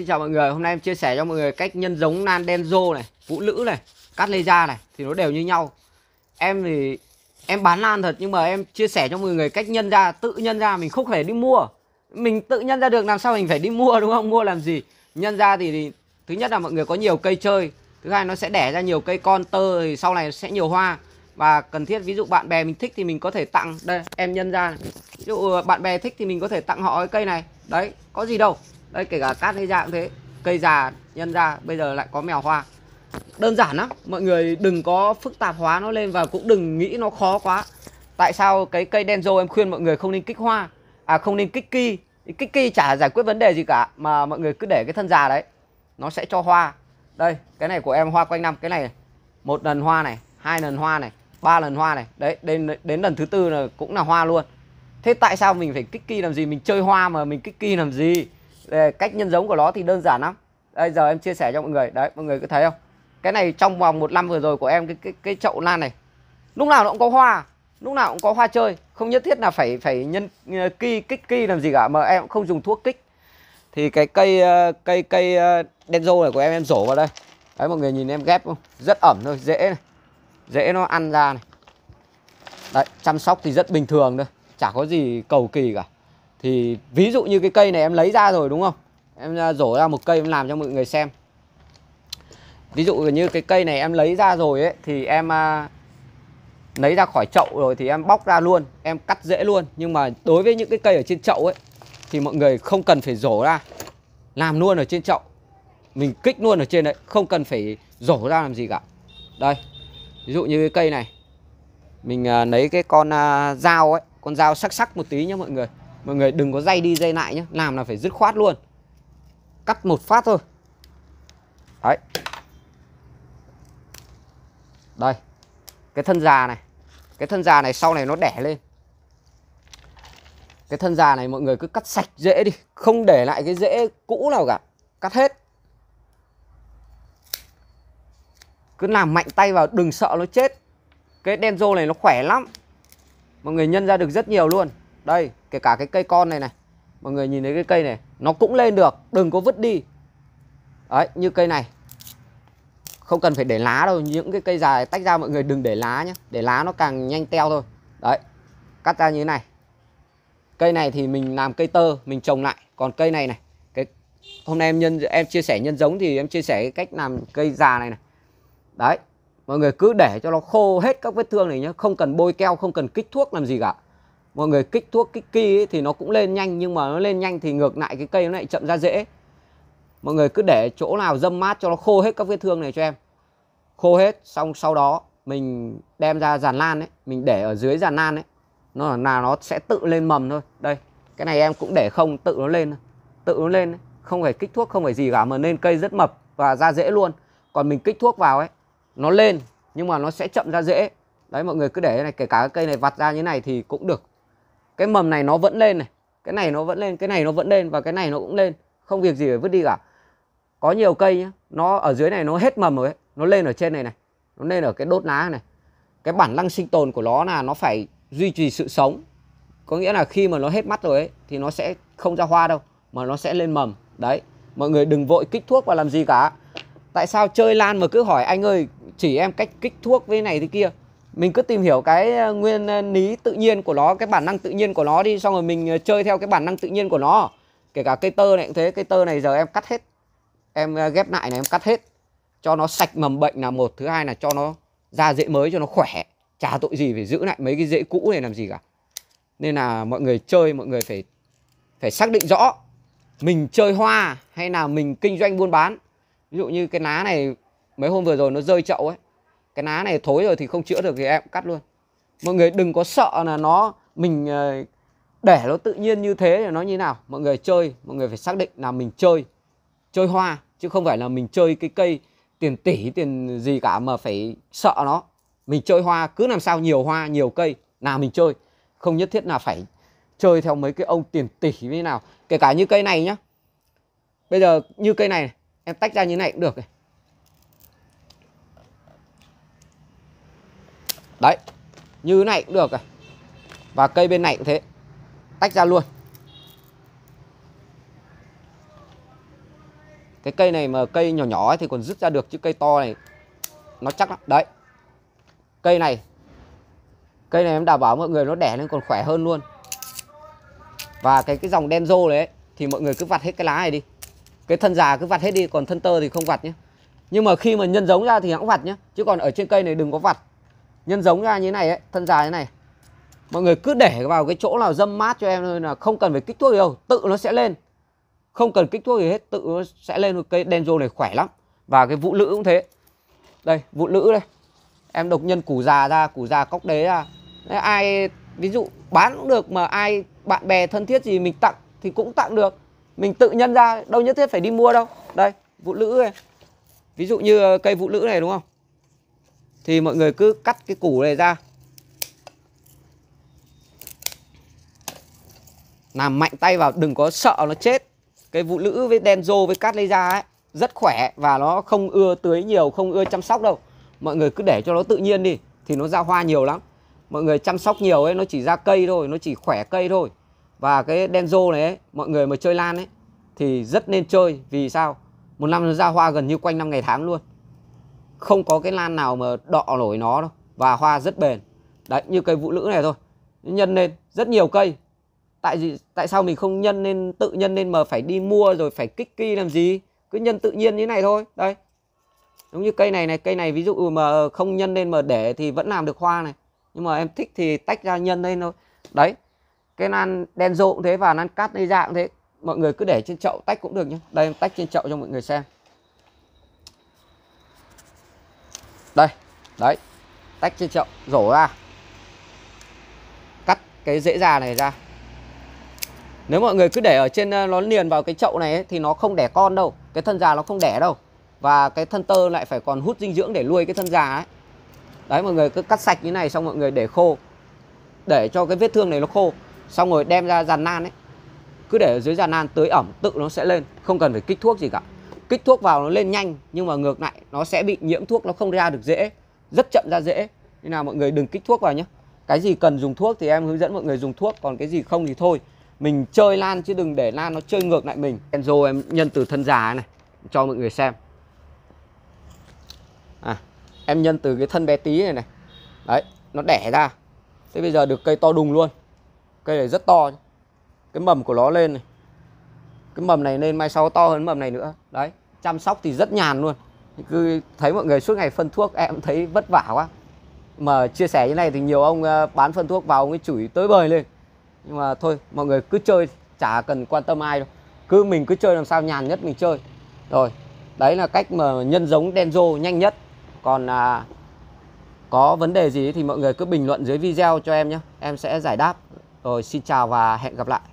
Xin chào mọi người, hôm nay em chia sẻ cho mọi người cách nhân giống nan denzo này, vũ lữ này, cắt lây da này thì nó đều như nhau. Em thì em bán lan thật nhưng mà em chia sẻ cho mọi người cách nhân ra, tự nhân ra mình không phải đi mua. Mình tự nhân ra được làm sao mình phải đi mua đúng không? Mua làm gì? Nhân ra thì, thì thứ nhất là mọi người có nhiều cây chơi, thứ hai nó sẽ đẻ ra nhiều cây con tơ thì sau này sẽ nhiều hoa và cần thiết ví dụ bạn bè mình thích thì mình có thể tặng đây em nhân ra này. ví dụ bạn bè thích thì mình có thể tặng họ cái cây này đấy có gì đâu đây kể cả cát hay dạng thế cây già nhân ra bây giờ lại có mèo hoa đơn giản lắm mọi người đừng có phức tạp hóa nó lên và cũng đừng nghĩ nó khó quá tại sao cái cây đen dâu em khuyên mọi người không nên kích hoa à không nên kích ki kích ki chả giải quyết vấn đề gì cả mà mọi người cứ để cái thân già đấy nó sẽ cho hoa đây cái này của em hoa quanh năm cái này, này. một lần hoa này hai lần hoa này ba lần hoa này đấy đến đến lần thứ tư là cũng là hoa luôn thế tại sao mình phải kích ki làm gì mình chơi hoa mà mình kích ki làm gì cách nhân giống của nó thì đơn giản lắm đây giờ em chia sẻ cho mọi người đấy mọi người cứ thấy không cái này trong vòng một năm vừa rồi của em cái cái, cái chậu lan này lúc nào nó cũng có hoa lúc nào cũng có hoa chơi không nhất thiết là phải phải nhân ờ, ki kích ki làm gì cả mà em cũng không dùng thuốc kích thì cái cây ờ, cây cây ờ, đen denzo này của em em rổ vào đây đấy mọi người nhìn em ghép không rất ẩm thôi dễ này dễ nó ăn ra này đấy chăm sóc thì rất bình thường thôi chả có gì cầu kỳ cả thì ví dụ như cái cây này em lấy ra rồi đúng không em à, rổ ra một cây em làm cho mọi người xem ví dụ như cái cây này em lấy ra rồi ấy thì em à, lấy ra khỏi chậu rồi thì em bóc ra luôn em cắt dễ luôn nhưng mà đối với những cái cây ở trên chậu ấy thì mọi người không cần phải rổ ra làm luôn ở trên chậu mình kích luôn ở trên đấy không cần phải rổ ra làm gì cả đây ví dụ như cái cây này mình à, lấy cái con à, dao ấy con dao sắc sắc một tí nhé mọi người mọi người đừng có dây đi dây lại nhé làm là phải dứt khoát luôn cắt một phát thôi đấy đây cái thân già này cái thân già này sau này nó đẻ lên cái thân già này mọi người cứ cắt sạch rễ đi không để lại cái rễ cũ nào cả cắt hết cứ làm mạnh tay vào đừng sợ nó chết cái đen rô này nó khỏe lắm mọi người nhân ra được rất nhiều luôn đây kể cả cái cây con này này mọi người nhìn thấy cái cây này nó cũng lên được đừng có vứt đi đấy như cây này không cần phải để lá đâu những cái cây dài tách ra mọi người đừng để lá nhé để lá nó càng nhanh teo thôi đấy cắt ra như thế này cây này thì mình làm cây tơ mình trồng lại còn cây này này cái hôm nay em nhân em chia sẻ nhân giống thì em chia sẻ cái cách làm cây già này này đấy mọi người cứ để cho nó khô hết các vết thương này nhé không cần bôi keo không cần kích thuốc làm gì cả mọi người kích thuốc kích kỳ thì nó cũng lên nhanh nhưng mà nó lên nhanh thì ngược lại cái cây nó lại chậm ra dễ mọi người cứ để chỗ nào dâm mát cho nó khô hết các vết thương này cho em khô hết xong sau đó mình đem ra giàn lan ấy mình để ở dưới giàn lan ấy nó là nó sẽ tự lên mầm thôi đây cái này em cũng để không tự nó lên tự nó lên không phải kích thuốc không phải gì cả mà nên cây rất mập và ra dễ luôn còn mình kích thuốc vào ấy nó lên nhưng mà nó sẽ chậm ra dễ đấy mọi người cứ để này kể cả cái cây này vặt ra như này thì cũng được cái mầm này nó vẫn lên này cái này nó vẫn lên cái này nó vẫn lên và cái này nó cũng lên không việc gì phải vứt đi cả có nhiều cây nhá nó ở dưới này nó hết mầm rồi ấy. nó lên ở trên này này nó lên ở cái đốt lá này cái bản năng sinh tồn của nó là nó phải duy trì sự sống có nghĩa là khi mà nó hết mắt rồi ấy, thì nó sẽ không ra hoa đâu mà nó sẽ lên mầm đấy mọi người đừng vội kích thuốc và làm gì cả tại sao chơi lan mà cứ hỏi anh ơi chỉ em cách kích thuốc với này thế kia mình cứ tìm hiểu cái ờ, nguyên ờ, lý tự nhiên của nó cái bản năng tự nhiên của nó đi xong rồi mình ờ, chơi theo cái bản năng tự nhiên của nó kể cả cây tơ này cũng thế cây tơ này giờ em cắt hết em ghép lại này em cắt hết cho nó sạch mầm bệnh là một thứ hai là cho nó ra dễ mới cho nó khỏe chả tội gì phải giữ lại mấy cái dễ cũ này làm gì cả nên là mọi người chơi mọi người phải phải xác định rõ mình chơi hoa hay là mình kinh doanh buôn bán ví dụ như cái lá này mấy hôm vừa rồi nó rơi chậu ấy cái ná này thối rồi thì không chữa được thì em cắt luôn mọi người đừng có sợ là nó mình ờ, để nó tự nhiên như thế thì nó như nào mọi người chơi mọi người phải xác định là mình chơi chơi hoa chứ không phải là mình chơi cái cây tiền tỷ tiền gì cả mà phải sợ nó mình chơi hoa cứ làm sao nhiều hoa nhiều cây là mình chơi không nhất thiết là phải chơi theo mấy cái ông tiền tỷ như thế nào kể cả như cây này nhá bây giờ như cây này em tách ra như này cũng được này đấy như này cũng được và cây bên này cũng thế tách ra luôn cái cây này mà cây nhỏ nhỏ thì còn dứt ra được chứ cây to này nó chắc lắm đấy cây này cây này em đảm bảo mọi người nó đẻ lên còn khỏe hơn luôn và cái cái dòng đen rô đấy thì mọi người cứ vặt hết cái lá này đi cái thân già cứ vặt hết đi còn thân tơ thì không vặt nhé nhưng mà khi mà nhân giống ra thì hãng vặt nhé chứ còn ở trên cây này đừng có vặt nhân giống ra như thế này ấy, thân dài thế này mọi người cứ để vào cái chỗ nào dâm mát cho em thôi là không cần phải kích thuốc gì đâu tự nó sẽ lên không cần kích thuốc gì hết tự nó sẽ lên cây đen rô này khỏe lắm và cái vụ lữ cũng thế đây vụ lữ đây em độc nhân củ già ra củ già cốc đế ra Đấy, ai ví dụ bán cũng được mà ai bạn bè thân thiết gì mình tặng thì cũng tặng được mình tự nhân ra đâu nhất thiết phải đi mua đâu đây vụ lữ này ví dụ như ờ, cây vụ lữ này đúng không thì mọi người cứ cắt cái củ này ra làm mạnh tay vào đừng có sợ nó chết cái vụ lữ với đen rô với cắt lấy ra ấy rất khỏe và nó không ưa tưới nhiều không ưa chăm sóc đâu mọi người cứ để cho nó tự nhiên đi thì nó ra hoa nhiều lắm mọi người chăm sóc nhiều ấy nó chỉ ra cây thôi nó chỉ khỏe cây thôi và cái đen rô này ấy, mọi người mà chơi lan ấy thì rất nên chơi vì sao một năm nó ra hoa gần như quanh năm ngày tháng luôn không có cái lan nào mà đọ nổi nó đâu và hoa rất bền đấy như cây vũ lữ này thôi nhân lên rất nhiều cây tại gì tại sao mình không nhân lên tự nhân lên mà phải đi mua rồi phải kích ki làm gì cứ nhân tự nhiên như này thôi đây giống như cây này này cây này ví dụ mà không nhân lên mà để thì vẫn làm được hoa này nhưng mà em thích thì tách ra nhân lên thôi đấy cái lan đen rộ thế và lan cát dây dạng thế mọi người cứ để trên chậu tách cũng được nhé đây em tách trên chậu cho mọi người xem đấy tách trên chậu rổ ra cắt cái dễ già này ra nếu mọi người cứ để ở trên ờ, nó liền vào cái chậu này ấy, thì nó không đẻ con đâu cái thân già nó không đẻ đâu và cái thân tơ lại phải còn hút dinh dưỡng để nuôi cái thân già ấy đấy mọi người cứ cắt sạch như này xong mọi người để khô để cho cái vết thương này nó khô xong rồi đem ra giàn nan ấy cứ để ở dưới giàn nan tưới ẩm tự nó sẽ lên không cần phải kích thuốc gì cả kích thuốc vào nó lên nhanh nhưng mà ngược lại nó sẽ bị nhiễm thuốc nó không ra được dễ rất chậm ra dễ nên là mọi người đừng kích thuốc vào nhé cái gì cần dùng thuốc thì em hướng dẫn mọi người dùng thuốc còn cái gì không thì thôi mình chơi lan chứ đừng để lan nó chơi ngược lại mình Enzo em nhân từ thân già này cho mọi người xem à, em nhân từ cái thân bé tí này này đấy nó đẻ ra thế bây giờ được cây to đùng luôn cây này rất to cái mầm của nó lên này cái mầm này lên mai sau to hơn mầm này nữa đấy chăm sóc thì rất nhàn luôn cứ thấy mọi người suốt ngày phân thuốc em thấy vất vả quá mà chia sẻ như này thì nhiều ông ờ, bán phân thuốc vào ông ấy chửi tới bời lên nhưng mà thôi mọi người cứ chơi chả cần quan tâm ai đâu cứ mình cứ chơi làm sao nhàn nhất mình chơi rồi đấy là cách mà nhân giống Denzo nhanh nhất còn à, có vấn đề gì thì mọi người cứ bình luận dưới video cho em nhé em sẽ giải đáp rồi xin chào và hẹn gặp lại